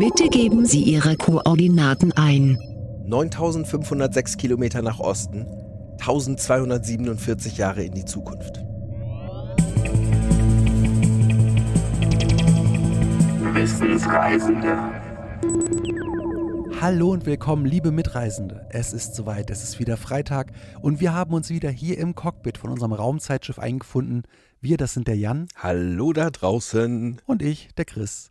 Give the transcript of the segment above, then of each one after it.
Bitte geben Sie Ihre Koordinaten ein. 9506 Kilometer nach Osten, 1247 Jahre in die Zukunft. Wissensreisende. Hallo und willkommen, liebe Mitreisende. Es ist soweit, es ist wieder Freitag und wir haben uns wieder hier im Cockpit von unserem Raumzeitschiff eingefunden. Wir, das sind der Jan. Hallo da draußen. Und ich, der Chris.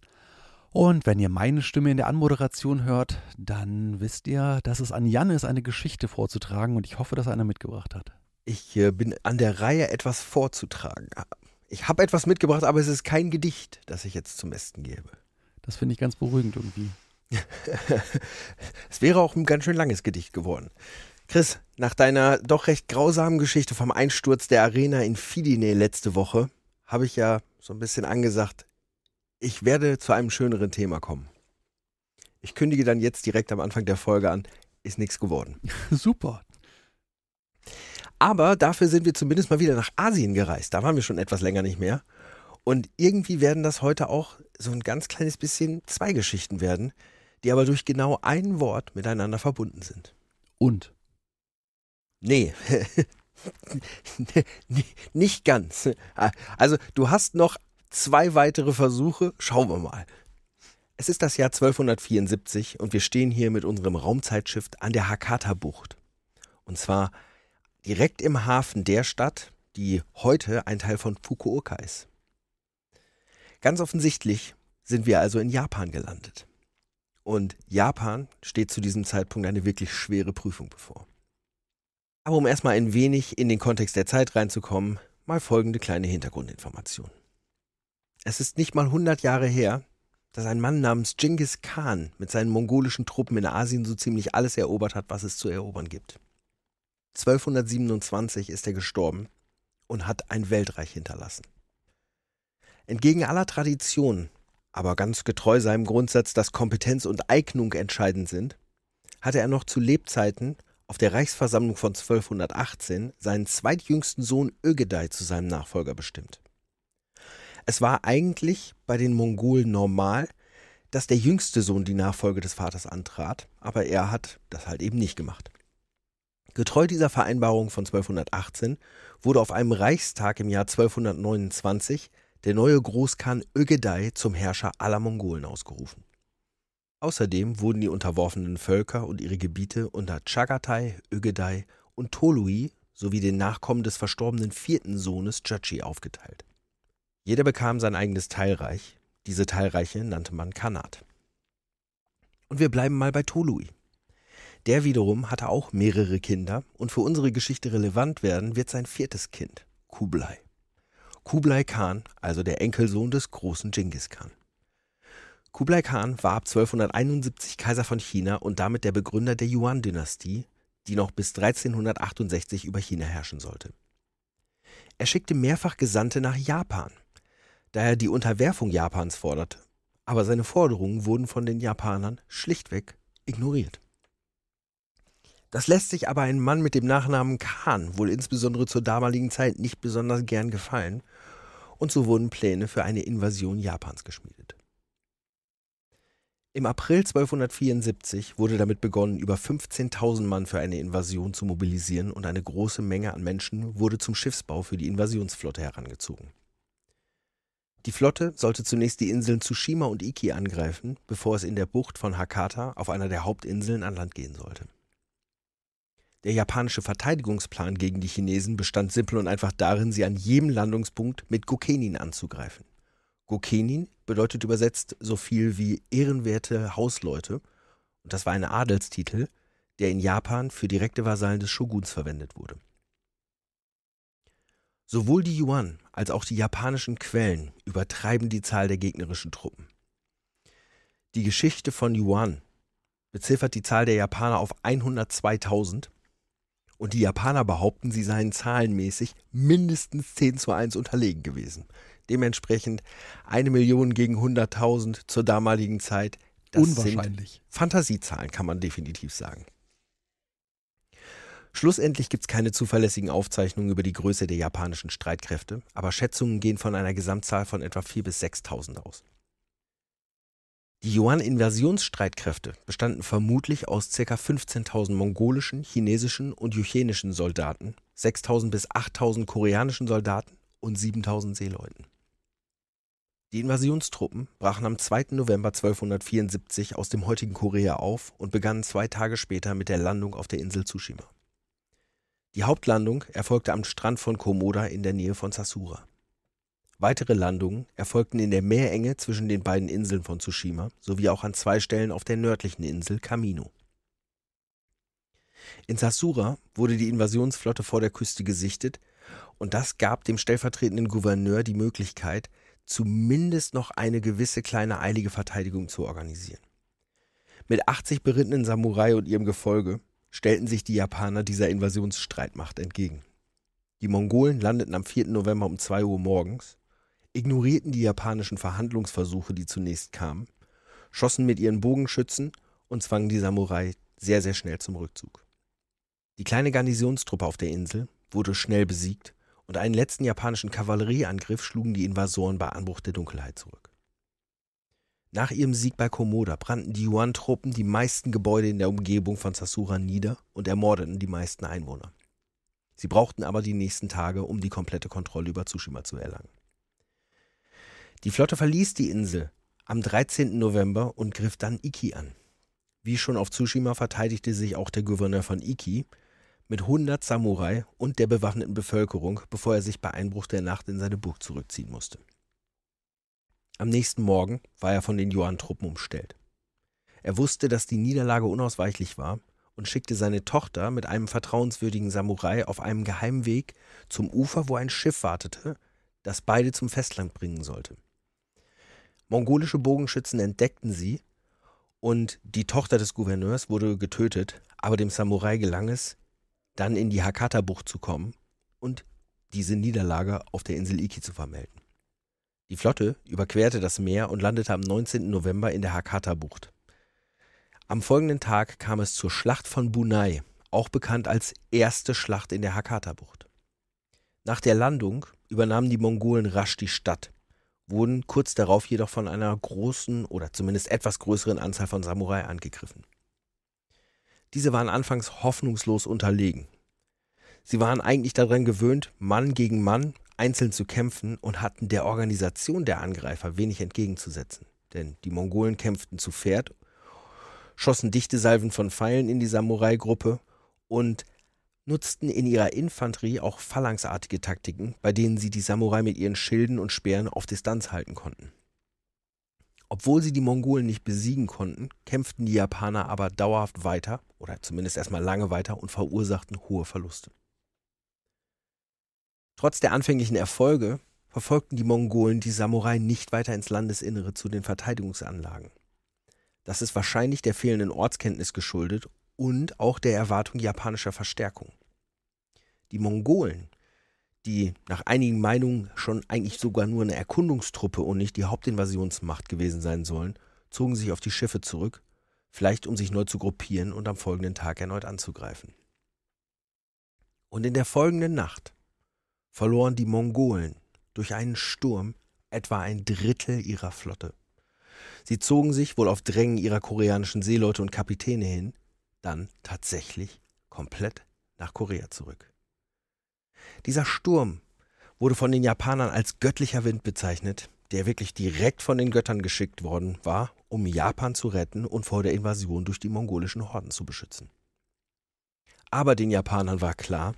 Und wenn ihr meine Stimme in der Anmoderation hört, dann wisst ihr, dass es an Jan ist, eine Geschichte vorzutragen und ich hoffe, dass einer mitgebracht hat. Ich äh, bin an der Reihe, etwas vorzutragen. Ich habe etwas mitgebracht, aber es ist kein Gedicht, das ich jetzt zum Besten gebe. Das finde ich ganz beruhigend irgendwie. es wäre auch ein ganz schön langes Gedicht geworden. Chris, nach deiner doch recht grausamen Geschichte vom Einsturz der Arena in Fidine letzte Woche, habe ich ja so ein bisschen angesagt, ich werde zu einem schöneren Thema kommen. Ich kündige dann jetzt direkt am Anfang der Folge an, ist nichts geworden. Super. Aber dafür sind wir zumindest mal wieder nach Asien gereist. Da waren wir schon etwas länger nicht mehr. Und irgendwie werden das heute auch so ein ganz kleines bisschen zwei Geschichten werden, die aber durch genau ein Wort miteinander verbunden sind. Und? Nee. nicht ganz. Also du hast noch zwei weitere Versuche. Schauen wir mal. Es ist das Jahr 1274 und wir stehen hier mit unserem Raumzeitschiff an der Hakata-Bucht. Und zwar direkt im Hafen der Stadt, die heute ein Teil von Fukuoka ist. Ganz offensichtlich sind wir also in Japan gelandet. Und Japan steht zu diesem Zeitpunkt eine wirklich schwere Prüfung bevor. Aber um erstmal ein wenig in den Kontext der Zeit reinzukommen, mal folgende kleine Hintergrundinformation. Es ist nicht mal 100 Jahre her, dass ein Mann namens Genghis Khan mit seinen mongolischen Truppen in Asien so ziemlich alles erobert hat, was es zu erobern gibt. 1227 ist er gestorben und hat ein Weltreich hinterlassen. Entgegen aller Tradition, aber ganz getreu seinem Grundsatz, dass Kompetenz und Eignung entscheidend sind, hatte er noch zu Lebzeiten auf der Reichsversammlung von 1218 seinen zweitjüngsten Sohn Ögedei zu seinem Nachfolger bestimmt. Es war eigentlich bei den Mongolen normal, dass der jüngste Sohn die Nachfolge des Vaters antrat, aber er hat das halt eben nicht gemacht. Getreu dieser Vereinbarung von 1218 wurde auf einem Reichstag im Jahr 1229 der neue Großkhan Ögedei zum Herrscher aller Mongolen ausgerufen. Außerdem wurden die unterworfenen Völker und ihre Gebiete unter Chagatai, Ögedei und Tolui sowie den Nachkommen des verstorbenen vierten Sohnes Chachi aufgeteilt. Jeder bekam sein eigenes Teilreich. Diese Teilreiche nannte man Khanat. Und wir bleiben mal bei Tolui. Der wiederum hatte auch mehrere Kinder und für unsere Geschichte relevant werden wird sein viertes Kind, Kublai. Kublai Khan, also der Enkelsohn des großen Genghis Khan. Kublai Khan war ab 1271 Kaiser von China und damit der Begründer der Yuan-Dynastie, die noch bis 1368 über China herrschen sollte. Er schickte mehrfach Gesandte nach Japan, da er die Unterwerfung Japans forderte. Aber seine Forderungen wurden von den Japanern schlichtweg ignoriert. Das lässt sich aber ein Mann mit dem Nachnamen Khan wohl insbesondere zur damaligen Zeit nicht besonders gern gefallen, und so wurden Pläne für eine Invasion Japans geschmiedet. Im April 1274 wurde damit begonnen, über 15.000 Mann für eine Invasion zu mobilisieren und eine große Menge an Menschen wurde zum Schiffsbau für die Invasionsflotte herangezogen. Die Flotte sollte zunächst die Inseln Tsushima und Iki angreifen, bevor es in der Bucht von Hakata auf einer der Hauptinseln an Land gehen sollte. Der japanische Verteidigungsplan gegen die Chinesen bestand simpel und einfach darin, sie an jedem Landungspunkt mit Gokenin anzugreifen. Gokenin bedeutet übersetzt so viel wie ehrenwerte Hausleute, und das war ein Adelstitel, der in Japan für direkte Vasallen des Shoguns verwendet wurde. Sowohl die Yuan als auch die japanischen Quellen übertreiben die Zahl der gegnerischen Truppen. Die Geschichte von Yuan beziffert die Zahl der Japaner auf 102.000 und die Japaner behaupten, sie seien zahlenmäßig mindestens 10 zu 1 unterlegen gewesen. Dementsprechend eine Million gegen 100.000 zur damaligen Zeit. Das Unwahrscheinlich. Sind Fantasiezahlen kann man definitiv sagen. Schlussendlich gibt es keine zuverlässigen Aufzeichnungen über die Größe der japanischen Streitkräfte, aber Schätzungen gehen von einer Gesamtzahl von etwa 4.000 bis 6.000 aus. Die Yuan-Invasionsstreitkräfte bestanden vermutlich aus ca. 15.000 mongolischen, chinesischen und juchenischen Soldaten, 6.000 bis 8.000 koreanischen Soldaten und 7.000 Seeleuten. Die Invasionstruppen brachen am 2. November 1274 aus dem heutigen Korea auf und begannen zwei Tage später mit der Landung auf der Insel Tsushima. Die Hauptlandung erfolgte am Strand von Komoda in der Nähe von Sasura. Weitere Landungen erfolgten in der Meerenge zwischen den beiden Inseln von Tsushima sowie auch an zwei Stellen auf der nördlichen Insel Kamino. In Sasura wurde die Invasionsflotte vor der Küste gesichtet und das gab dem stellvertretenden Gouverneur die Möglichkeit, zumindest noch eine gewisse kleine eilige Verteidigung zu organisieren. Mit 80 berittenen Samurai und ihrem Gefolge stellten sich die Japaner dieser Invasionsstreitmacht entgegen. Die Mongolen landeten am 4. November um 2 Uhr morgens, ignorierten die japanischen Verhandlungsversuche, die zunächst kamen, schossen mit ihren Bogenschützen und zwangen die Samurai sehr, sehr schnell zum Rückzug. Die kleine Garnisonstruppe auf der Insel wurde schnell besiegt und einen letzten japanischen Kavallerieangriff schlugen die Invasoren bei Anbruch der Dunkelheit zurück. Nach ihrem Sieg bei Komoda brannten die Yuan-Truppen die meisten Gebäude in der Umgebung von Sasura nieder und ermordeten die meisten Einwohner. Sie brauchten aber die nächsten Tage, um die komplette Kontrolle über Tsushima zu erlangen. Die Flotte verließ die Insel am 13. November und griff dann Iki an. Wie schon auf Tsushima verteidigte sich auch der Gouverneur von Iki mit 100 Samurai und der bewaffneten Bevölkerung, bevor er sich bei Einbruch der Nacht in seine Burg zurückziehen musste. Am nächsten Morgen war er von den Johann-Truppen umstellt. Er wusste, dass die Niederlage unausweichlich war und schickte seine Tochter mit einem vertrauenswürdigen Samurai auf einem geheimen Weg zum Ufer, wo ein Schiff wartete, das beide zum Festland bringen sollte. Mongolische Bogenschützen entdeckten sie und die Tochter des Gouverneurs wurde getötet, aber dem Samurai gelang es, dann in die Hakata-Bucht zu kommen und diese Niederlage auf der Insel Iki zu vermelden. Die Flotte überquerte das Meer und landete am 19. November in der Hakata-Bucht. Am folgenden Tag kam es zur Schlacht von Bunai, auch bekannt als erste Schlacht in der Hakata-Bucht. Nach der Landung übernahmen die Mongolen rasch die Stadt, wurden kurz darauf jedoch von einer großen oder zumindest etwas größeren Anzahl von Samurai angegriffen. Diese waren anfangs hoffnungslos unterlegen. Sie waren eigentlich daran gewöhnt, Mann gegen Mann, einzeln zu kämpfen und hatten der Organisation der Angreifer wenig entgegenzusetzen. Denn die Mongolen kämpften zu Pferd, schossen dichte Salven von Pfeilen in die Samurai-Gruppe und nutzten in ihrer Infanterie auch phalanxartige Taktiken, bei denen sie die Samurai mit ihren Schilden und Speeren auf Distanz halten konnten. Obwohl sie die Mongolen nicht besiegen konnten, kämpften die Japaner aber dauerhaft weiter oder zumindest erstmal lange weiter und verursachten hohe Verluste. Trotz der anfänglichen Erfolge verfolgten die Mongolen die Samurai nicht weiter ins Landesinnere zu den Verteidigungsanlagen. Das ist wahrscheinlich der fehlenden Ortskenntnis geschuldet und auch der Erwartung japanischer Verstärkung. Die Mongolen, die nach einigen Meinungen schon eigentlich sogar nur eine Erkundungstruppe und nicht die Hauptinvasionsmacht gewesen sein sollen, zogen sich auf die Schiffe zurück, vielleicht um sich neu zu gruppieren und am folgenden Tag erneut anzugreifen. Und in der folgenden Nacht verloren die Mongolen durch einen Sturm etwa ein Drittel ihrer Flotte. Sie zogen sich wohl auf Drängen ihrer koreanischen Seeleute und Kapitäne hin, dann tatsächlich komplett nach Korea zurück. Dieser Sturm wurde von den Japanern als göttlicher Wind bezeichnet, der wirklich direkt von den Göttern geschickt worden war, um Japan zu retten und vor der Invasion durch die mongolischen Horden zu beschützen. Aber den Japanern war klar,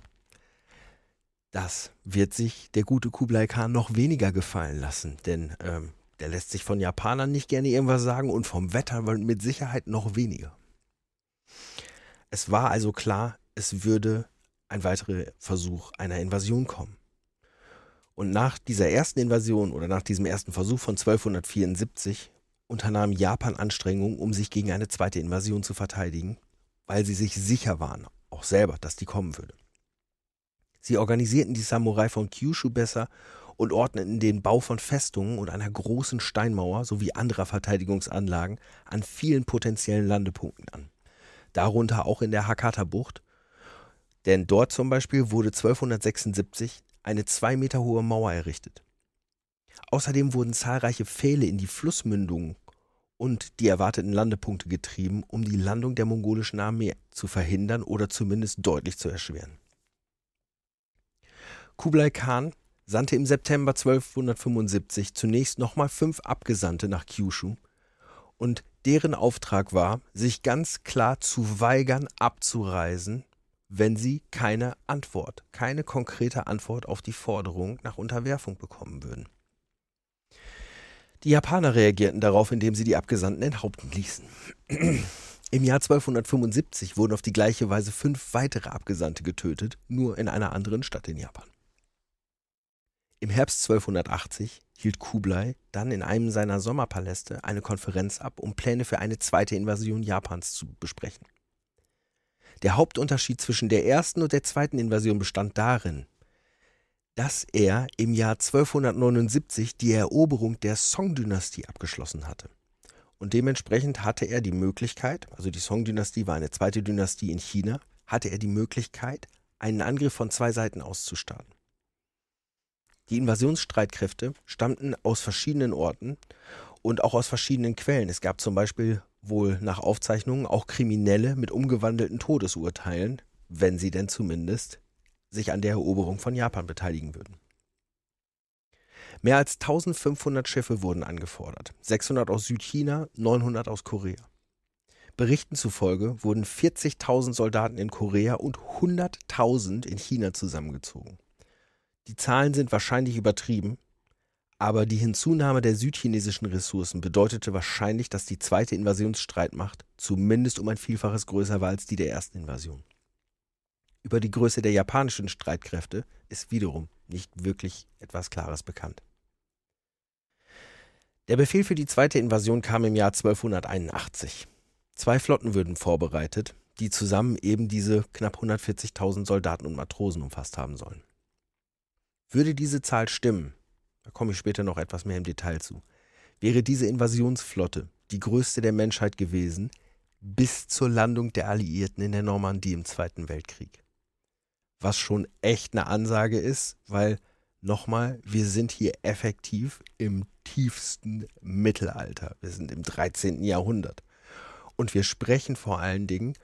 das wird sich der gute Kublai Khan noch weniger gefallen lassen, denn ähm, der lässt sich von Japanern nicht gerne irgendwas sagen und vom Wetter mit Sicherheit noch weniger. Es war also klar, es würde ein weiterer Versuch einer Invasion kommen. Und nach dieser ersten Invasion oder nach diesem ersten Versuch von 1274 unternahm Japan Anstrengungen, um sich gegen eine zweite Invasion zu verteidigen, weil sie sich sicher waren, auch selber, dass die kommen würde. Sie organisierten die Samurai von Kyushu besser und ordneten den Bau von Festungen und einer großen Steinmauer sowie anderer Verteidigungsanlagen an vielen potenziellen Landepunkten an. Darunter auch in der Hakata-Bucht, denn dort zum Beispiel wurde 1276 eine zwei Meter hohe Mauer errichtet. Außerdem wurden zahlreiche Pfähle in die Flussmündungen und die erwarteten Landepunkte getrieben, um die Landung der mongolischen Armee zu verhindern oder zumindest deutlich zu erschweren. Kublai Khan sandte im September 1275 zunächst nochmal fünf Abgesandte nach Kyushu und deren Auftrag war, sich ganz klar zu weigern, abzureisen, wenn sie keine Antwort, keine konkrete Antwort auf die Forderung nach Unterwerfung bekommen würden. Die Japaner reagierten darauf, indem sie die Abgesandten enthaupten ließen. Im Jahr 1275 wurden auf die gleiche Weise fünf weitere Abgesandte getötet, nur in einer anderen Stadt in Japan. Im Herbst 1280 hielt Kublai dann in einem seiner Sommerpaläste eine Konferenz ab, um Pläne für eine zweite Invasion Japans zu besprechen. Der Hauptunterschied zwischen der ersten und der zweiten Invasion bestand darin, dass er im Jahr 1279 die Eroberung der Song-Dynastie abgeschlossen hatte. Und dementsprechend hatte er die Möglichkeit, also die Song-Dynastie war eine zweite Dynastie in China, hatte er die Möglichkeit, einen Angriff von zwei Seiten auszustarten. Die Invasionsstreitkräfte stammten aus verschiedenen Orten und auch aus verschiedenen Quellen. Es gab zum Beispiel wohl nach Aufzeichnungen auch Kriminelle mit umgewandelten Todesurteilen, wenn sie denn zumindest sich an der Eroberung von Japan beteiligen würden. Mehr als 1500 Schiffe wurden angefordert, 600 aus Südchina, 900 aus Korea. Berichten zufolge wurden 40.000 Soldaten in Korea und 100.000 in China zusammengezogen. Die Zahlen sind wahrscheinlich übertrieben, aber die Hinzunahme der südchinesischen Ressourcen bedeutete wahrscheinlich, dass die zweite Invasionsstreitmacht zumindest um ein Vielfaches größer war als die der ersten Invasion. Über die Größe der japanischen Streitkräfte ist wiederum nicht wirklich etwas Klares bekannt. Der Befehl für die zweite Invasion kam im Jahr 1281. Zwei Flotten würden vorbereitet, die zusammen eben diese knapp 140.000 Soldaten und Matrosen umfasst haben sollen. Würde diese Zahl stimmen, da komme ich später noch etwas mehr im Detail zu, wäre diese Invasionsflotte die größte der Menschheit gewesen, bis zur Landung der Alliierten in der Normandie im Zweiten Weltkrieg. Was schon echt eine Ansage ist, weil nochmal, wir sind hier effektiv im tiefsten Mittelalter. Wir sind im 13. Jahrhundert. Und wir sprechen vor allen Dingen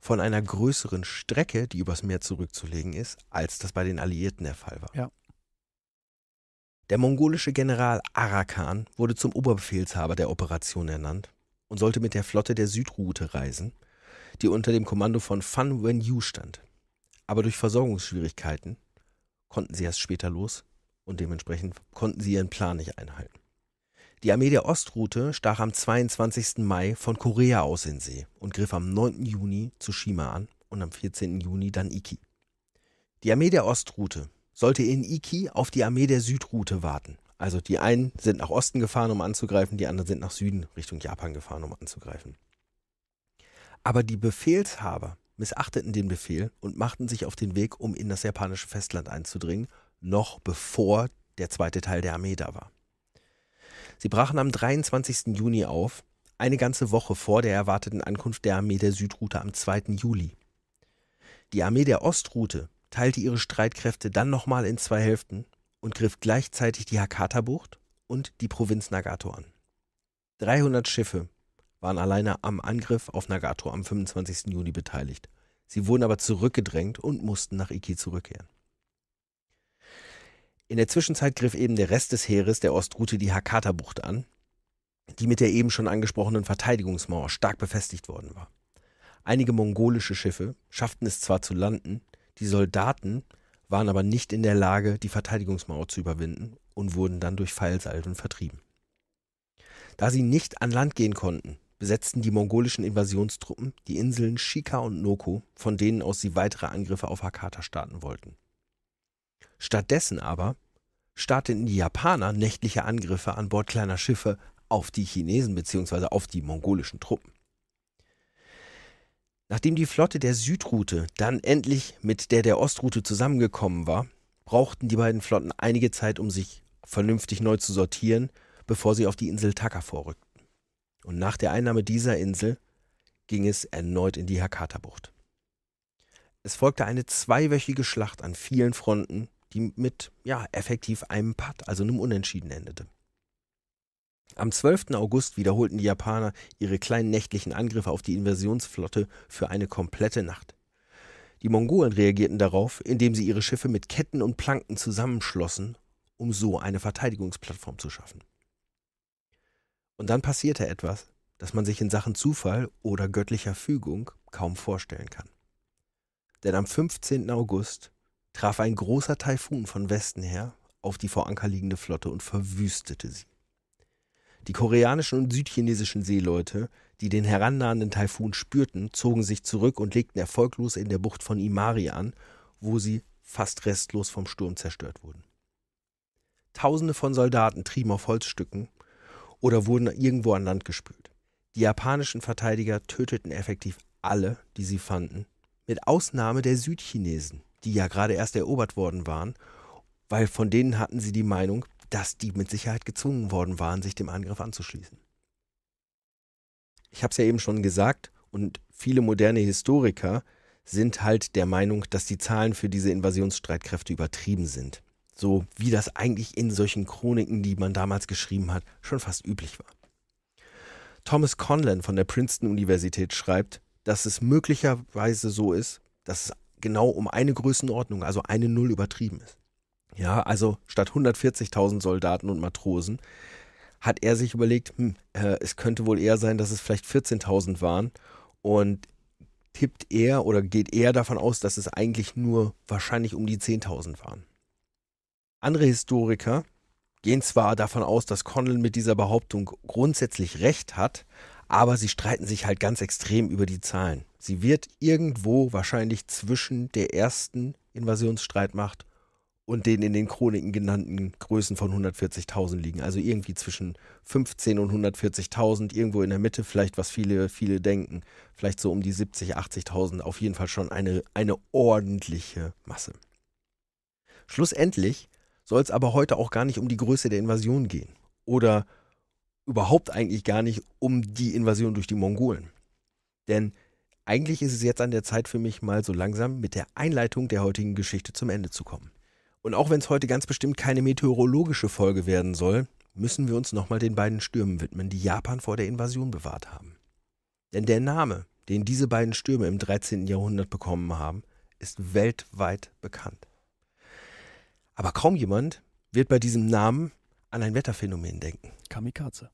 von einer größeren Strecke, die übers Meer zurückzulegen ist, als das bei den Alliierten der Fall war. Ja. Der mongolische General Arakan wurde zum Oberbefehlshaber der Operation ernannt und sollte mit der Flotte der Südroute reisen, die unter dem Kommando von Fan Wenyu stand. Aber durch Versorgungsschwierigkeiten konnten sie erst später los und dementsprechend konnten sie ihren Plan nicht einhalten. Die Armee der Ostroute stach am 22. Mai von Korea aus in See und griff am 9. Juni Tsushima an und am 14. Juni dann Iki. Die Armee der Ostroute sollte in Iki auf die Armee der Südroute warten. Also die einen sind nach Osten gefahren, um anzugreifen, die anderen sind nach Süden Richtung Japan gefahren, um anzugreifen. Aber die Befehlshaber missachteten den Befehl und machten sich auf den Weg, um in das japanische Festland einzudringen, noch bevor der zweite Teil der Armee da war. Sie brachen am 23. Juni auf, eine ganze Woche vor der erwarteten Ankunft der Armee der Südroute am 2. Juli. Die Armee der Ostroute teilte ihre Streitkräfte dann nochmal in zwei Hälften und griff gleichzeitig die Hakata-Bucht und die Provinz Nagato an. 300 Schiffe waren alleine am Angriff auf Nagato am 25. Juni beteiligt. Sie wurden aber zurückgedrängt und mussten nach Iki zurückkehren. In der Zwischenzeit griff eben der Rest des Heeres der Ostroute die Hakata-Bucht an, die mit der eben schon angesprochenen Verteidigungsmauer stark befestigt worden war. Einige mongolische Schiffe schafften es zwar zu landen, die Soldaten waren aber nicht in der Lage, die Verteidigungsmauer zu überwinden und wurden dann durch Pfeilsalven vertrieben. Da sie nicht an Land gehen konnten, besetzten die mongolischen Invasionstruppen die Inseln Shika und Noko, von denen aus sie weitere Angriffe auf Hakata starten wollten. Stattdessen aber starteten die Japaner nächtliche Angriffe an Bord kleiner Schiffe auf die Chinesen bzw. auf die mongolischen Truppen. Nachdem die Flotte der Südroute dann endlich mit der der Ostroute zusammengekommen war, brauchten die beiden Flotten einige Zeit, um sich vernünftig neu zu sortieren, bevor sie auf die Insel Taka vorrückten. Und nach der Einnahme dieser Insel ging es erneut in die Hakata-Bucht. Es folgte eine zweiwöchige Schlacht an vielen Fronten, die mit ja, effektiv einem Patt, also einem Unentschieden endete. Am 12. August wiederholten die Japaner ihre kleinen nächtlichen Angriffe auf die Invasionsflotte für eine komplette Nacht. Die Mongolen reagierten darauf, indem sie ihre Schiffe mit Ketten und Planken zusammenschlossen, um so eine Verteidigungsplattform zu schaffen. Und dann passierte etwas, das man sich in Sachen Zufall oder göttlicher Fügung kaum vorstellen kann. Denn am 15. August traf ein großer Taifun von Westen her auf die vor Anker liegende Flotte und verwüstete sie. Die koreanischen und südchinesischen Seeleute, die den herannahenden Taifun spürten, zogen sich zurück und legten erfolglos in der Bucht von Imari an, wo sie fast restlos vom Sturm zerstört wurden. Tausende von Soldaten trieben auf Holzstücken oder wurden irgendwo an Land gespült. Die japanischen Verteidiger töteten effektiv alle, die sie fanden, mit Ausnahme der Südchinesen, die ja gerade erst erobert worden waren, weil von denen hatten sie die Meinung, dass die mit Sicherheit gezwungen worden waren, sich dem Angriff anzuschließen. Ich habe es ja eben schon gesagt, und viele moderne Historiker sind halt der Meinung, dass die Zahlen für diese Invasionsstreitkräfte übertrieben sind. So wie das eigentlich in solchen Chroniken, die man damals geschrieben hat, schon fast üblich war. Thomas Conlon von der Princeton Universität schreibt, dass es möglicherweise so ist, dass es genau um eine Größenordnung, also eine Null übertrieben ist. Ja, also statt 140.000 Soldaten und Matrosen hat er sich überlegt, hm, äh, es könnte wohl eher sein, dass es vielleicht 14.000 waren und tippt er oder geht er davon aus, dass es eigentlich nur wahrscheinlich um die 10.000 waren. Andere Historiker gehen zwar davon aus, dass Connell mit dieser Behauptung grundsätzlich recht hat, aber sie streiten sich halt ganz extrem über die Zahlen. Sie wird irgendwo wahrscheinlich zwischen der ersten Invasionsstreitmacht und den in den Chroniken genannten Größen von 140.000 liegen. Also irgendwie zwischen 15 und 140.000, irgendwo in der Mitte, vielleicht was viele, viele denken, vielleicht so um die 70, 80.000, auf jeden Fall schon eine, eine ordentliche Masse. Schlussendlich soll es aber heute auch gar nicht um die Größe der Invasion gehen oder überhaupt eigentlich gar nicht um die Invasion durch die Mongolen. Denn eigentlich ist es jetzt an der Zeit für mich mal so langsam mit der Einleitung der heutigen Geschichte zum Ende zu kommen. Und auch wenn es heute ganz bestimmt keine meteorologische Folge werden soll, müssen wir uns nochmal den beiden Stürmen widmen, die Japan vor der Invasion bewahrt haben. Denn der Name, den diese beiden Stürme im 13. Jahrhundert bekommen haben, ist weltweit bekannt. Aber kaum jemand wird bei diesem Namen an ein Wetterphänomen denken. Kamikaze.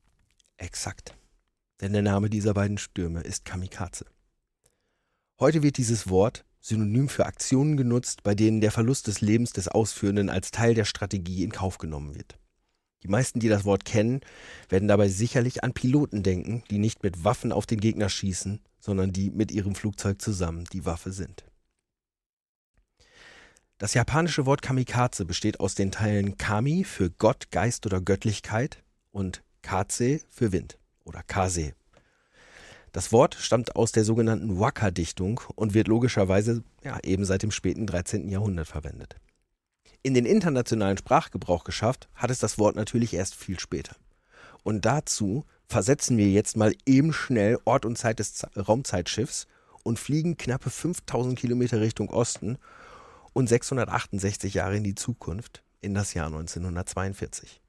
Exakt. Denn der Name dieser beiden Stürme ist Kamikaze. Heute wird dieses Wort synonym für Aktionen genutzt, bei denen der Verlust des Lebens des Ausführenden als Teil der Strategie in Kauf genommen wird. Die meisten, die das Wort kennen, werden dabei sicherlich an Piloten denken, die nicht mit Waffen auf den Gegner schießen, sondern die mit ihrem Flugzeug zusammen die Waffe sind. Das japanische Wort Kamikaze besteht aus den Teilen Kami für Gott, Geist oder Göttlichkeit und Kaze für Wind oder Kase das Wort stammt aus der sogenannten Waka-Dichtung und wird logischerweise ja, eben seit dem späten 13. Jahrhundert verwendet. In den internationalen Sprachgebrauch geschafft hat es das Wort natürlich erst viel später. Und dazu versetzen wir jetzt mal eben schnell Ort und Zeit des Raumzeitschiffs und fliegen knappe 5000 Kilometer Richtung Osten und 668 Jahre in die Zukunft, in das Jahr 1942.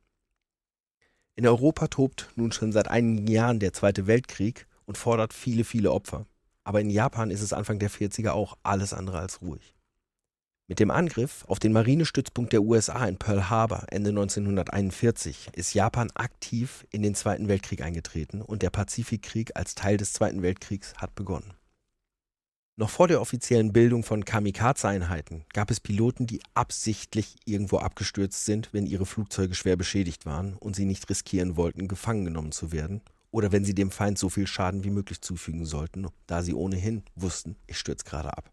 In Europa tobt nun schon seit einigen Jahren der Zweite Weltkrieg und fordert viele, viele Opfer. Aber in Japan ist es Anfang der 40er auch alles andere als ruhig. Mit dem Angriff auf den Marinestützpunkt der USA in Pearl Harbor Ende 1941 ist Japan aktiv in den Zweiten Weltkrieg eingetreten und der Pazifikkrieg als Teil des Zweiten Weltkriegs hat begonnen. Noch vor der offiziellen Bildung von Kamikaze-Einheiten gab es Piloten, die absichtlich irgendwo abgestürzt sind, wenn ihre Flugzeuge schwer beschädigt waren und sie nicht riskieren wollten, gefangen genommen zu werden oder wenn sie dem Feind so viel Schaden wie möglich zufügen sollten, da sie ohnehin wussten, ich stürze gerade ab.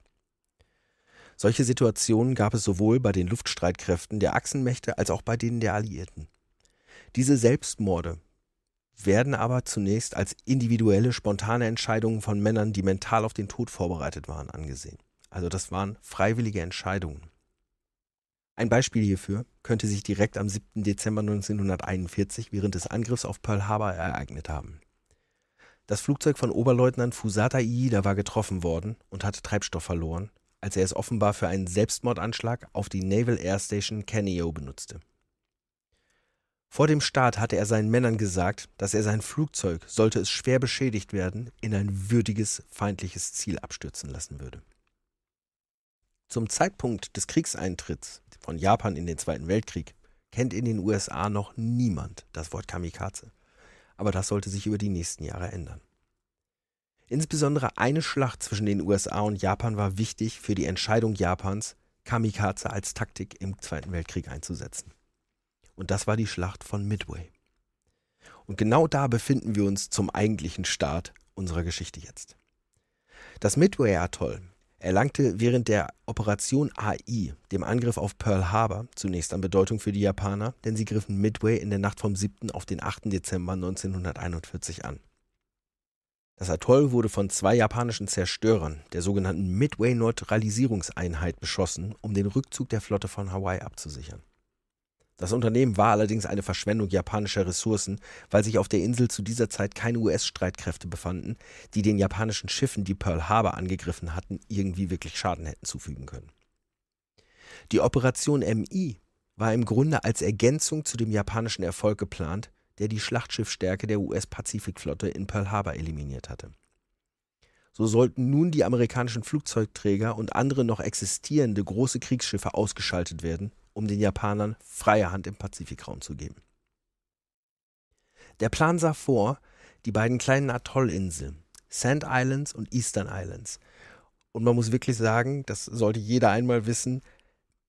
Solche Situationen gab es sowohl bei den Luftstreitkräften der Achsenmächte als auch bei denen der Alliierten. Diese Selbstmorde werden aber zunächst als individuelle, spontane Entscheidungen von Männern, die mental auf den Tod vorbereitet waren, angesehen. Also das waren freiwillige Entscheidungen. Ein Beispiel hierfür könnte sich direkt am 7. Dezember 1941 während des Angriffs auf Pearl Harbor ereignet haben. Das Flugzeug von Oberleutnant Fusata Iida war getroffen worden und hatte Treibstoff verloren, als er es offenbar für einen Selbstmordanschlag auf die Naval Air Station Canio benutzte. Vor dem Start hatte er seinen Männern gesagt, dass er sein Flugzeug, sollte es schwer beschädigt werden, in ein würdiges feindliches Ziel abstürzen lassen würde. Zum Zeitpunkt des Kriegseintritts von Japan in den Zweiten Weltkrieg kennt in den USA noch niemand das Wort Kamikaze. Aber das sollte sich über die nächsten Jahre ändern. Insbesondere eine Schlacht zwischen den USA und Japan war wichtig für die Entscheidung Japans, Kamikaze als Taktik im Zweiten Weltkrieg einzusetzen. Und das war die Schlacht von Midway. Und genau da befinden wir uns zum eigentlichen Start unserer Geschichte jetzt. Das Midway-Atoll erlangte während der Operation AI, dem Angriff auf Pearl Harbor, zunächst an Bedeutung für die Japaner, denn sie griffen Midway in der Nacht vom 7. auf den 8. Dezember 1941 an. Das Atoll wurde von zwei japanischen Zerstörern, der sogenannten Midway-Neutralisierungseinheit, beschossen, um den Rückzug der Flotte von Hawaii abzusichern. Das Unternehmen war allerdings eine Verschwendung japanischer Ressourcen, weil sich auf der Insel zu dieser Zeit keine US-Streitkräfte befanden, die den japanischen Schiffen, die Pearl Harbor angegriffen hatten, irgendwie wirklich Schaden hätten zufügen können. Die Operation MI war im Grunde als Ergänzung zu dem japanischen Erfolg geplant, der die Schlachtschiffstärke der US-Pazifikflotte in Pearl Harbor eliminiert hatte. So sollten nun die amerikanischen Flugzeugträger und andere noch existierende große Kriegsschiffe ausgeschaltet werden um den Japanern freie Hand im Pazifikraum zu geben. Der Plan sah vor, die beiden kleinen Atollinseln, Sand Islands und Eastern Islands. Und man muss wirklich sagen, das sollte jeder einmal wissen,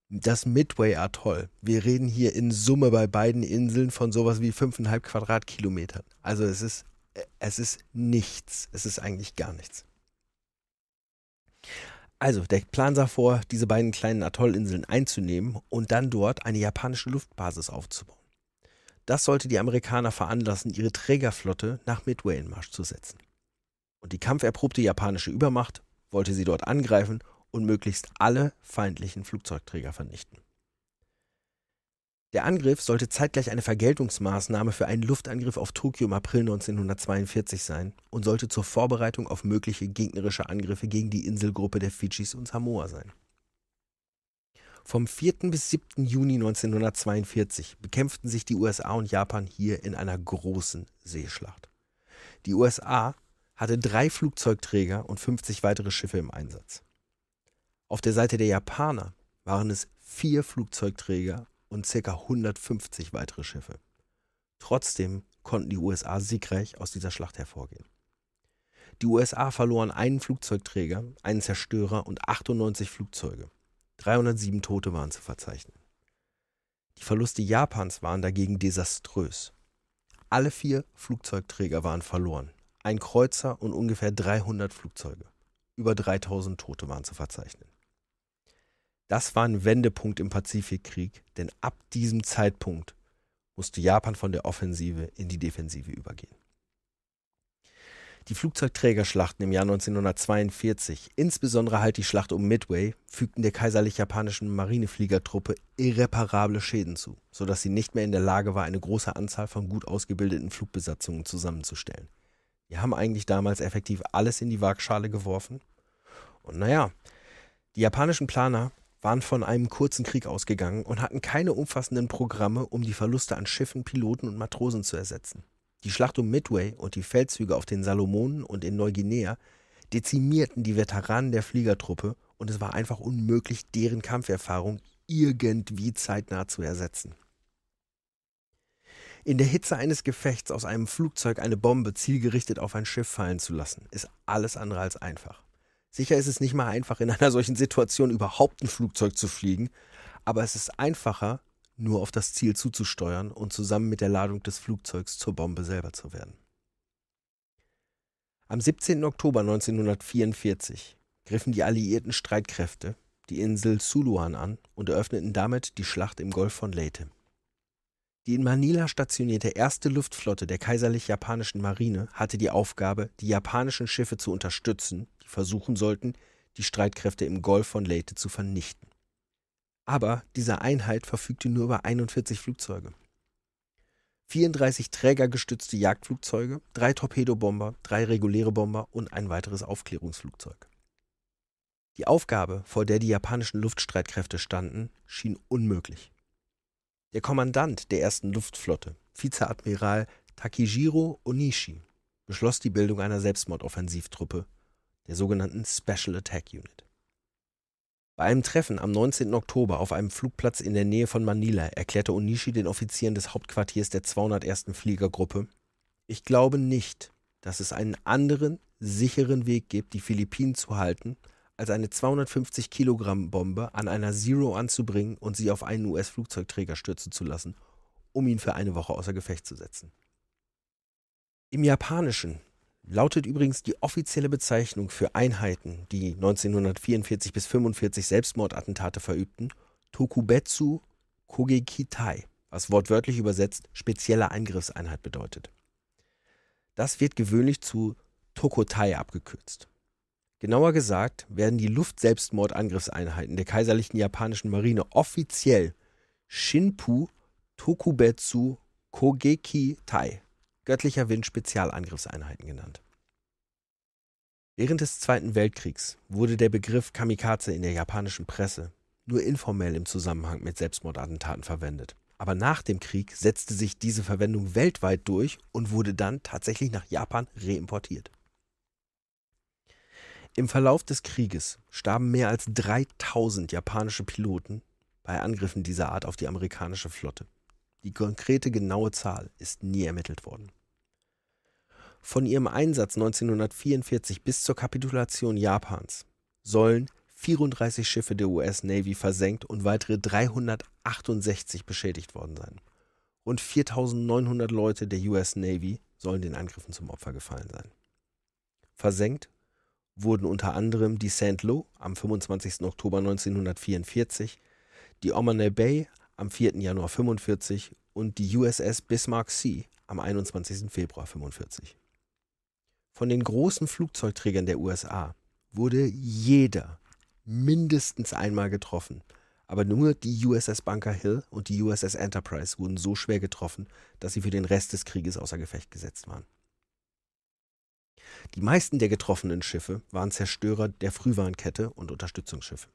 das Midway Atoll. Wir reden hier in Summe bei beiden Inseln von sowas wie 5,5 Quadratkilometern. Also es ist, äh, es ist nichts. Es ist eigentlich gar nichts. Also, der Plan sah vor, diese beiden kleinen Atollinseln einzunehmen und dann dort eine japanische Luftbasis aufzubauen. Das sollte die Amerikaner veranlassen, ihre Trägerflotte nach Midway in Marsch zu setzen. Und die kampferprobte japanische Übermacht wollte sie dort angreifen und möglichst alle feindlichen Flugzeugträger vernichten. Der Angriff sollte zeitgleich eine Vergeltungsmaßnahme für einen Luftangriff auf Tokio im April 1942 sein und sollte zur Vorbereitung auf mögliche gegnerische Angriffe gegen die Inselgruppe der Fidschis und Samoa sein. Vom 4. bis 7. Juni 1942 bekämpften sich die USA und Japan hier in einer großen Seeschlacht. Die USA hatte drei Flugzeugträger und 50 weitere Schiffe im Einsatz. Auf der Seite der Japaner waren es vier Flugzeugträger und ca. 150 weitere Schiffe. Trotzdem konnten die USA siegreich aus dieser Schlacht hervorgehen. Die USA verloren einen Flugzeugträger, einen Zerstörer und 98 Flugzeuge. 307 Tote waren zu verzeichnen. Die Verluste Japans waren dagegen desaströs. Alle vier Flugzeugträger waren verloren, ein Kreuzer und ungefähr 300 Flugzeuge. Über 3000 Tote waren zu verzeichnen. Das war ein Wendepunkt im Pazifikkrieg, denn ab diesem Zeitpunkt musste Japan von der Offensive in die Defensive übergehen. Die Flugzeugträgerschlachten im Jahr 1942, insbesondere halt die Schlacht um Midway, fügten der kaiserlich-japanischen Marinefliegertruppe irreparable Schäden zu, sodass sie nicht mehr in der Lage war, eine große Anzahl von gut ausgebildeten Flugbesatzungen zusammenzustellen. Wir haben eigentlich damals effektiv alles in die Waagschale geworfen. Und naja, die japanischen Planer waren von einem kurzen Krieg ausgegangen und hatten keine umfassenden Programme, um die Verluste an Schiffen, Piloten und Matrosen zu ersetzen. Die Schlacht um Midway und die Feldzüge auf den Salomonen und in Neuguinea dezimierten die Veteranen der Fliegertruppe und es war einfach unmöglich, deren Kampferfahrung irgendwie zeitnah zu ersetzen. In der Hitze eines Gefechts aus einem Flugzeug eine Bombe zielgerichtet auf ein Schiff fallen zu lassen, ist alles andere als einfach. Sicher ist es nicht mal einfach, in einer solchen Situation überhaupt ein Flugzeug zu fliegen, aber es ist einfacher, nur auf das Ziel zuzusteuern und zusammen mit der Ladung des Flugzeugs zur Bombe selber zu werden. Am 17. Oktober 1944 griffen die alliierten Streitkräfte die Insel Suluan an und eröffneten damit die Schlacht im Golf von Leyte. Die in Manila stationierte erste Luftflotte der kaiserlich-japanischen Marine hatte die Aufgabe, die japanischen Schiffe zu unterstützen, die versuchen sollten, die Streitkräfte im Golf von Leyte zu vernichten. Aber diese Einheit verfügte nur über 41 Flugzeuge. 34 trägergestützte Jagdflugzeuge, drei Torpedobomber, drei reguläre Bomber und ein weiteres Aufklärungsflugzeug. Die Aufgabe, vor der die japanischen Luftstreitkräfte standen, schien unmöglich der Kommandant der ersten Luftflotte, Vizeadmiral Takijiro Onishi, beschloss die Bildung einer Selbstmordoffensivtruppe, der sogenannten Special Attack Unit. Bei einem Treffen am 19. Oktober auf einem Flugplatz in der Nähe von Manila erklärte Onishi den Offizieren des Hauptquartiers der 201. Fliegergruppe, ich glaube nicht, dass es einen anderen, sicheren Weg gibt, die Philippinen zu halten, als eine 250 Kilogramm Bombe an einer Zero anzubringen und sie auf einen US-Flugzeugträger stürzen zu lassen, um ihn für eine Woche außer Gefecht zu setzen. Im Japanischen lautet übrigens die offizielle Bezeichnung für Einheiten, die 1944 bis 45 Selbstmordattentate verübten, Tokubetsu Kogekitai, was wortwörtlich übersetzt spezielle Eingriffseinheit bedeutet. Das wird gewöhnlich zu Tokotai abgekürzt. Genauer gesagt werden die Luftselbstmordangriffseinheiten der kaiserlichen japanischen Marine offiziell Shinpu Tokubetsu Kogeki Tai, göttlicher Wind Spezialangriffseinheiten genannt. Während des Zweiten Weltkriegs wurde der Begriff Kamikaze in der japanischen Presse nur informell im Zusammenhang mit Selbstmordattentaten verwendet. Aber nach dem Krieg setzte sich diese Verwendung weltweit durch und wurde dann tatsächlich nach Japan reimportiert. Im Verlauf des Krieges starben mehr als 3000 japanische Piloten bei Angriffen dieser Art auf die amerikanische Flotte. Die konkrete genaue Zahl ist nie ermittelt worden. Von ihrem Einsatz 1944 bis zur Kapitulation Japans sollen 34 Schiffe der US Navy versenkt und weitere 368 beschädigt worden sein. Und 4900 Leute der US Navy sollen den Angriffen zum Opfer gefallen sein. Versenkt wurden unter anderem die St. Lo am 25. Oktober 1944, die Omane Bay am 4. Januar 1945 und die USS Bismarck Sea am 21. Februar 1945. Von den großen Flugzeugträgern der USA wurde jeder mindestens einmal getroffen, aber nur die USS Bunker Hill und die USS Enterprise wurden so schwer getroffen, dass sie für den Rest des Krieges außer Gefecht gesetzt waren. Die meisten der getroffenen Schiffe waren Zerstörer der Frühwarnkette und Unterstützungsschiffe.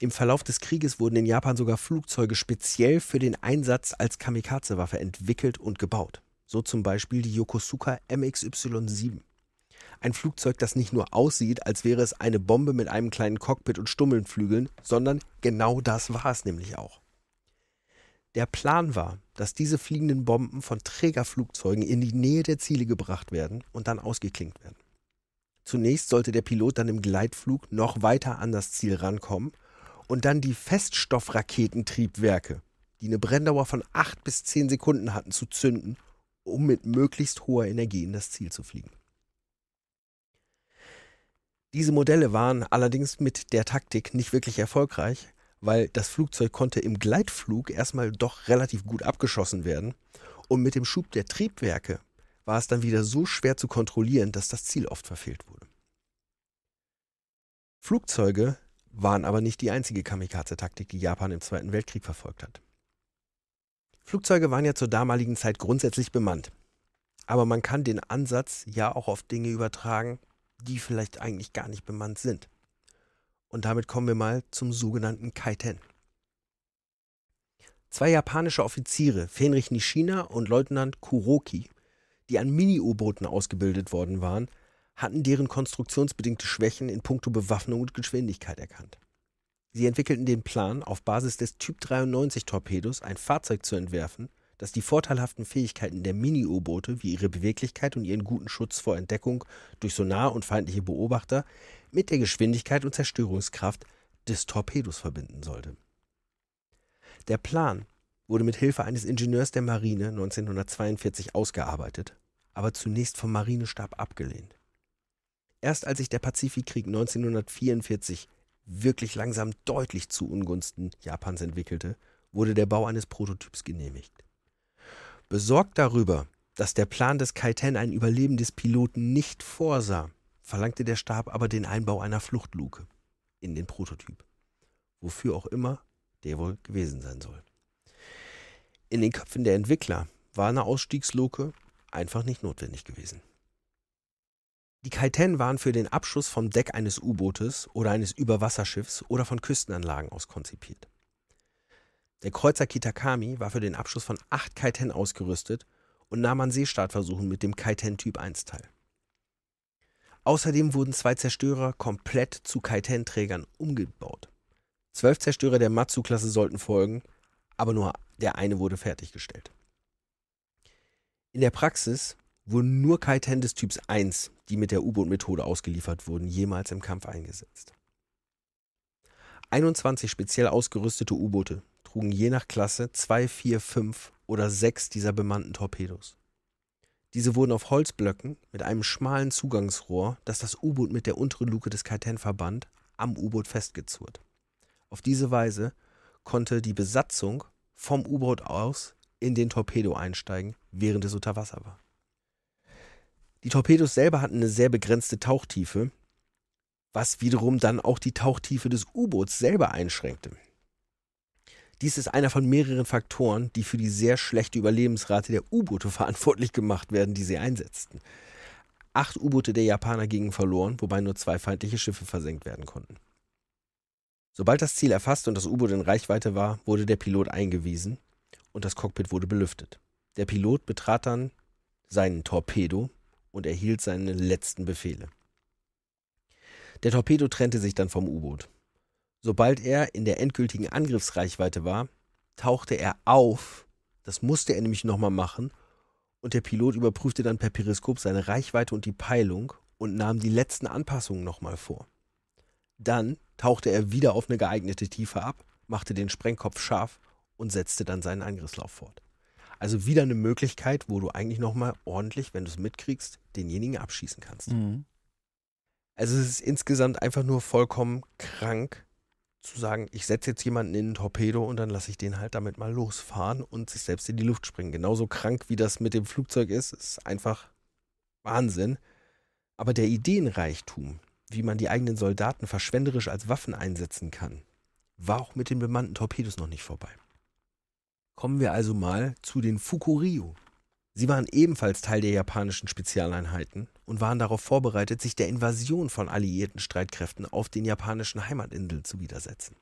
Im Verlauf des Krieges wurden in Japan sogar Flugzeuge speziell für den Einsatz als Kamikaze-Waffe entwickelt und gebaut. So zum Beispiel die Yokosuka MXY-7. Ein Flugzeug, das nicht nur aussieht, als wäre es eine Bombe mit einem kleinen Cockpit und Stummelnflügeln, sondern genau das war es nämlich auch. Der Plan war, dass diese fliegenden Bomben von Trägerflugzeugen in die Nähe der Ziele gebracht werden und dann ausgeklinkt werden. Zunächst sollte der Pilot dann im Gleitflug noch weiter an das Ziel rankommen und dann die Feststoffraketentriebwerke, die eine Brenndauer von 8 bis 10 Sekunden hatten, zu zünden, um mit möglichst hoher Energie in das Ziel zu fliegen. Diese Modelle waren allerdings mit der Taktik nicht wirklich erfolgreich, weil das Flugzeug konnte im Gleitflug erstmal doch relativ gut abgeschossen werden. Und mit dem Schub der Triebwerke war es dann wieder so schwer zu kontrollieren, dass das Ziel oft verfehlt wurde. Flugzeuge waren aber nicht die einzige Kamikaze-Taktik, die Japan im Zweiten Weltkrieg verfolgt hat. Flugzeuge waren ja zur damaligen Zeit grundsätzlich bemannt. Aber man kann den Ansatz ja auch auf Dinge übertragen, die vielleicht eigentlich gar nicht bemannt sind. Und damit kommen wir mal zum sogenannten Kaiten. Zwei japanische Offiziere, Fenrich Nishina und Leutnant Kuroki, die an Mini-U-Booten ausgebildet worden waren, hatten deren konstruktionsbedingte Schwächen in puncto Bewaffnung und Geschwindigkeit erkannt. Sie entwickelten den Plan, auf Basis des Typ 93 Torpedos ein Fahrzeug zu entwerfen, dass die vorteilhaften Fähigkeiten der Mini-U-Boote, wie ihre Beweglichkeit und ihren guten Schutz vor Entdeckung durch Sonar und feindliche Beobachter, mit der Geschwindigkeit und Zerstörungskraft des Torpedos verbinden sollte. Der Plan wurde mit Hilfe eines Ingenieurs der Marine 1942 ausgearbeitet, aber zunächst vom Marinestab abgelehnt. Erst als sich der Pazifikkrieg 1944 wirklich langsam deutlich zu Ungunsten Japans entwickelte, wurde der Bau eines Prototyps genehmigt. Besorgt darüber, dass der Plan des Kaiten ein Überleben des Piloten nicht vorsah, verlangte der Stab aber den Einbau einer Fluchtluke in den Prototyp, wofür auch immer der wohl gewesen sein soll. In den Köpfen der Entwickler war eine Ausstiegsluke einfach nicht notwendig gewesen. Die Kaiten waren für den Abschuss vom Deck eines U-Bootes oder eines Überwasserschiffs oder von Küstenanlagen aus konzipiert. Der Kreuzer Kitakami war für den Abschuss von acht Kaiten ausgerüstet und nahm an Seestartversuchen mit dem Kaiten Typ 1 teil. Außerdem wurden zwei Zerstörer komplett zu Kaiten-Trägern umgebaut. Zwölf Zerstörer der Matsu-Klasse sollten folgen, aber nur der eine wurde fertiggestellt. In der Praxis wurden nur Kaiten des Typs 1, die mit der U-Boot-Methode ausgeliefert wurden, jemals im Kampf eingesetzt. 21 speziell ausgerüstete U-Boote trugen je nach Klasse zwei, vier, fünf oder sechs dieser bemannten Torpedos. Diese wurden auf Holzblöcken mit einem schmalen Zugangsrohr, das das U-Boot mit der unteren Luke des Kaiten verband, am U-Boot festgezurrt. Auf diese Weise konnte die Besatzung vom U-Boot aus in den Torpedo einsteigen, während es unter Wasser war. Die Torpedos selber hatten eine sehr begrenzte Tauchtiefe, was wiederum dann auch die Tauchtiefe des U-Boots selber einschränkte. Dies ist einer von mehreren Faktoren, die für die sehr schlechte Überlebensrate der U-Boote verantwortlich gemacht werden, die sie einsetzten. Acht U-Boote der Japaner gingen verloren, wobei nur zwei feindliche Schiffe versenkt werden konnten. Sobald das Ziel erfasst und das U-Boot in Reichweite war, wurde der Pilot eingewiesen und das Cockpit wurde belüftet. Der Pilot betrat dann seinen Torpedo und erhielt seine letzten Befehle. Der Torpedo trennte sich dann vom U-Boot. Sobald er in der endgültigen Angriffsreichweite war, tauchte er auf. Das musste er nämlich nochmal machen. Und der Pilot überprüfte dann per Periskop seine Reichweite und die Peilung und nahm die letzten Anpassungen nochmal vor. Dann tauchte er wieder auf eine geeignete Tiefe ab, machte den Sprengkopf scharf und setzte dann seinen Angriffslauf fort. Also wieder eine Möglichkeit, wo du eigentlich nochmal ordentlich, wenn du es mitkriegst, denjenigen abschießen kannst. Mhm. Also es ist insgesamt einfach nur vollkommen krank, zu sagen, ich setze jetzt jemanden in einen Torpedo und dann lasse ich den halt damit mal losfahren und sich selbst in die Luft springen. Genauso krank wie das mit dem Flugzeug ist, ist einfach Wahnsinn. Aber der Ideenreichtum, wie man die eigenen Soldaten verschwenderisch als Waffen einsetzen kann, war auch mit den bemannten Torpedos noch nicht vorbei. Kommen wir also mal zu den Fukurio, Sie waren ebenfalls Teil der japanischen Spezialeinheiten und waren darauf vorbereitet, sich der Invasion von alliierten Streitkräften auf den japanischen Heimatinseln zu widersetzen.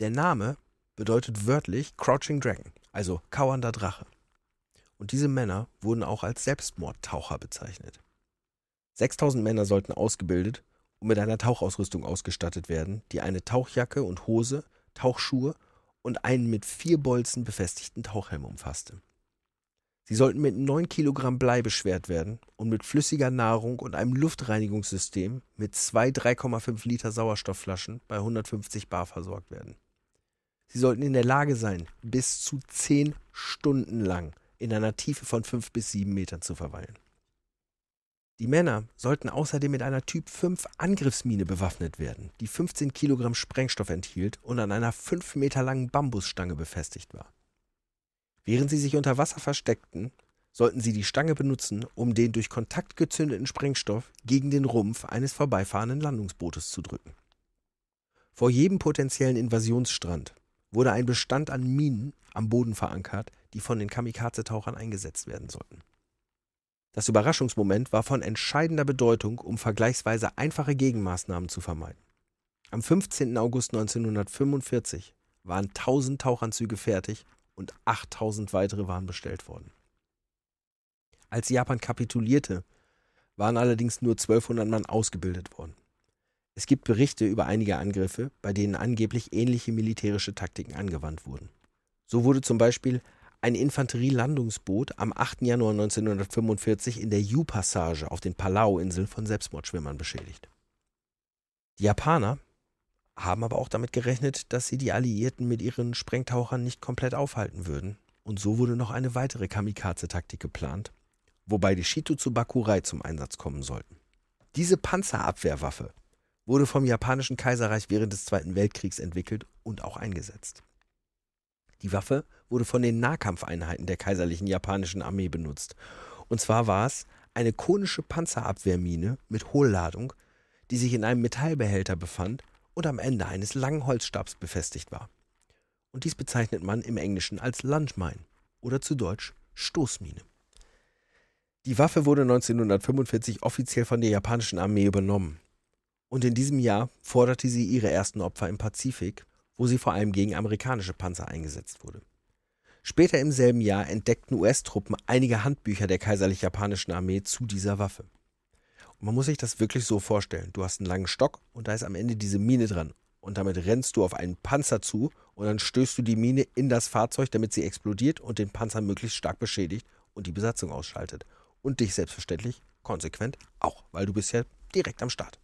Der Name bedeutet wörtlich Crouching Dragon, also kauernder Drache. Und diese Männer wurden auch als Selbstmordtaucher bezeichnet. 6000 Männer sollten ausgebildet und mit einer Tauchausrüstung ausgestattet werden, die eine Tauchjacke und Hose, Tauchschuhe und einen mit vier Bolzen befestigten Tauchhelm umfasste. Sie sollten mit 9 Kilogramm Blei beschwert werden und mit flüssiger Nahrung und einem Luftreinigungssystem mit zwei 3,5 Liter Sauerstoffflaschen bei 150 Bar versorgt werden. Sie sollten in der Lage sein, bis zu 10 Stunden lang in einer Tiefe von 5 bis 7 Metern zu verweilen. Die Männer sollten außerdem mit einer Typ 5 Angriffsmine bewaffnet werden, die 15 Kilogramm Sprengstoff enthielt und an einer 5 Meter langen Bambusstange befestigt war. Während sie sich unter Wasser versteckten, sollten sie die Stange benutzen, um den durch Kontakt gezündeten Sprengstoff gegen den Rumpf eines vorbeifahrenden Landungsbootes zu drücken. Vor jedem potenziellen Invasionsstrand wurde ein Bestand an Minen am Boden verankert, die von den Kamikaze-Tauchern eingesetzt werden sollten. Das Überraschungsmoment war von entscheidender Bedeutung, um vergleichsweise einfache Gegenmaßnahmen zu vermeiden. Am 15. August 1945 waren 1000 Tauchanzüge fertig und 8000 weitere waren bestellt worden. Als Japan kapitulierte, waren allerdings nur 1200 Mann ausgebildet worden. Es gibt Berichte über einige Angriffe, bei denen angeblich ähnliche militärische Taktiken angewandt wurden. So wurde zum Beispiel ein Infanterielandungsboot am 8. Januar 1945 in der Yu-Passage auf den Palau-Inseln von Selbstmordschwimmern beschädigt. Die Japaner haben aber auch damit gerechnet, dass sie die Alliierten mit ihren Sprengtauchern nicht komplett aufhalten würden. Und so wurde noch eine weitere Kamikaze-Taktik geplant, wobei die Shito Bakurai zum Einsatz kommen sollten. Diese Panzerabwehrwaffe wurde vom japanischen Kaiserreich während des Zweiten Weltkriegs entwickelt und auch eingesetzt. Die Waffe wurde von den Nahkampfeinheiten der kaiserlichen japanischen Armee benutzt. Und zwar war es eine konische Panzerabwehrmine mit Hohlladung, die sich in einem Metallbehälter befand und am Ende eines langen Holzstabs befestigt war. Und dies bezeichnet man im Englischen als Landmine oder zu Deutsch Stoßmine. Die Waffe wurde 1945 offiziell von der japanischen Armee übernommen. Und in diesem Jahr forderte sie ihre ersten Opfer im Pazifik, wo sie vor allem gegen amerikanische Panzer eingesetzt wurde. Später im selben Jahr entdeckten US-Truppen einige Handbücher der kaiserlich-japanischen Armee zu dieser Waffe man muss sich das wirklich so vorstellen. Du hast einen langen Stock und da ist am Ende diese Mine dran. Und damit rennst du auf einen Panzer zu und dann stößt du die Mine in das Fahrzeug, damit sie explodiert und den Panzer möglichst stark beschädigt und die Besatzung ausschaltet. Und dich selbstverständlich konsequent auch, weil du bist ja direkt am Start.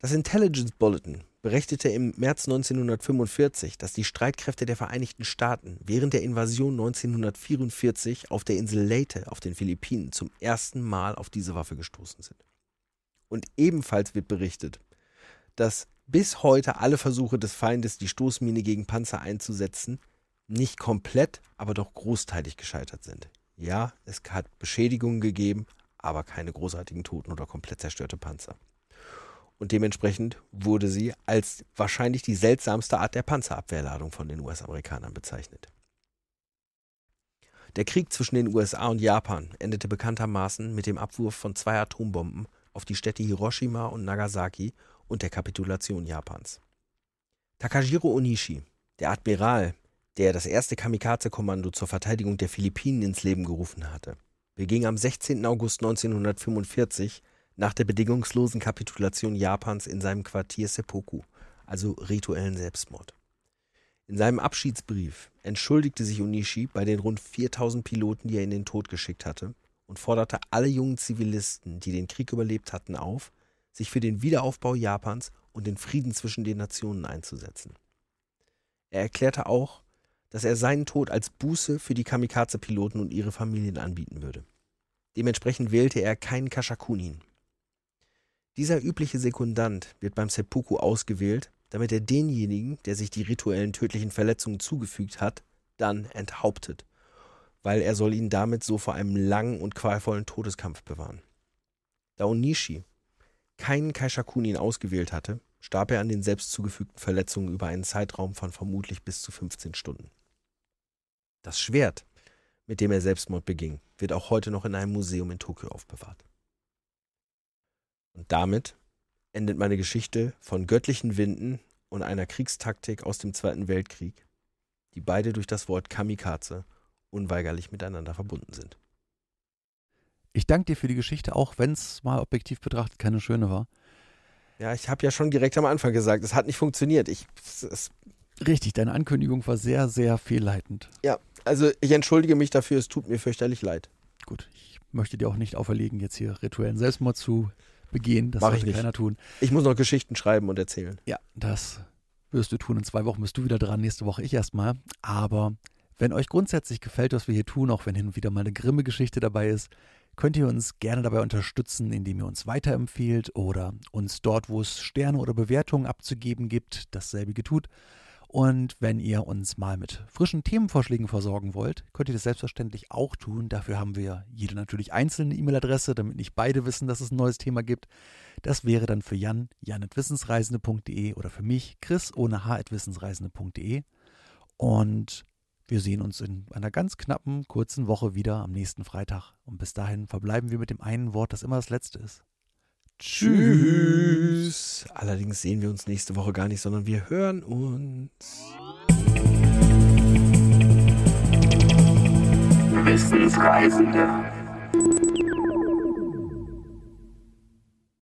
Das Intelligence Bulletin berechnete im März 1945, dass die Streitkräfte der Vereinigten Staaten während der Invasion 1944 auf der Insel Leyte auf den Philippinen zum ersten Mal auf diese Waffe gestoßen sind. Und ebenfalls wird berichtet, dass bis heute alle Versuche des Feindes, die Stoßmine gegen Panzer einzusetzen, nicht komplett, aber doch großteilig gescheitert sind. Ja, es hat Beschädigungen gegeben, aber keine großartigen Toten oder komplett zerstörte Panzer. Und dementsprechend wurde sie als wahrscheinlich die seltsamste Art der Panzerabwehrladung von den US-Amerikanern bezeichnet. Der Krieg zwischen den USA und Japan endete bekanntermaßen mit dem Abwurf von zwei Atombomben auf die Städte Hiroshima und Nagasaki und der Kapitulation Japans. Takajiro Onishi, der Admiral, der das erste Kamikaze-Kommando zur Verteidigung der Philippinen ins Leben gerufen hatte, beging am 16. August 1945 nach der bedingungslosen Kapitulation Japans in seinem Quartier Seppuku, also rituellen Selbstmord. In seinem Abschiedsbrief entschuldigte sich Unishi bei den rund 4000 Piloten, die er in den Tod geschickt hatte, und forderte alle jungen Zivilisten, die den Krieg überlebt hatten, auf, sich für den Wiederaufbau Japans und den Frieden zwischen den Nationen einzusetzen. Er erklärte auch, dass er seinen Tod als Buße für die Kamikaze-Piloten und ihre Familien anbieten würde. Dementsprechend wählte er keinen Kashakunin, dieser übliche Sekundant wird beim Seppuku ausgewählt, damit er denjenigen, der sich die rituellen tödlichen Verletzungen zugefügt hat, dann enthauptet, weil er soll ihn damit so vor einem langen und qualvollen Todeskampf bewahren. Da Onishi keinen Kaishakunin ausgewählt hatte, starb er an den selbst zugefügten Verletzungen über einen Zeitraum von vermutlich bis zu 15 Stunden. Das Schwert, mit dem er Selbstmord beging, wird auch heute noch in einem Museum in Tokio aufbewahrt. Und damit endet meine Geschichte von göttlichen Winden und einer Kriegstaktik aus dem Zweiten Weltkrieg, die beide durch das Wort Kamikaze unweigerlich miteinander verbunden sind. Ich danke dir für die Geschichte, auch wenn es mal objektiv betrachtet keine schöne war. Ja, ich habe ja schon direkt am Anfang gesagt, es hat nicht funktioniert. Ich, es, es Richtig, deine Ankündigung war sehr, sehr fehlleitend. Ja, also ich entschuldige mich dafür, es tut mir fürchterlich leid. Gut, ich möchte dir auch nicht auferlegen, jetzt hier rituellen Selbstmord zu begehen. Das Mach sollte ich keiner tun. Ich muss noch Geschichten schreiben und erzählen. Ja, das wirst du tun. In zwei Wochen bist du wieder dran, nächste Woche ich erstmal. Aber wenn euch grundsätzlich gefällt, was wir hier tun, auch wenn hin und wieder mal eine grimme Geschichte dabei ist, könnt ihr uns gerne dabei unterstützen, indem ihr uns weiterempfehlt oder uns dort, wo es Sterne oder Bewertungen abzugeben gibt, dasselbe tut. Und wenn ihr uns mal mit frischen Themenvorschlägen versorgen wollt, könnt ihr das selbstverständlich auch tun. Dafür haben wir jede natürlich einzelne E-Mail-Adresse, damit nicht beide wissen, dass es ein neues Thema gibt. Das wäre dann für Jan, janetwissensreisende.de oder für mich, Chris ohne H wissensreisende.de. Und wir sehen uns in einer ganz knappen, kurzen Woche wieder am nächsten Freitag. Und bis dahin verbleiben wir mit dem einen Wort, das immer das letzte ist. Tschüss. Allerdings sehen wir uns nächste Woche gar nicht, sondern wir hören uns. Wissensreisende.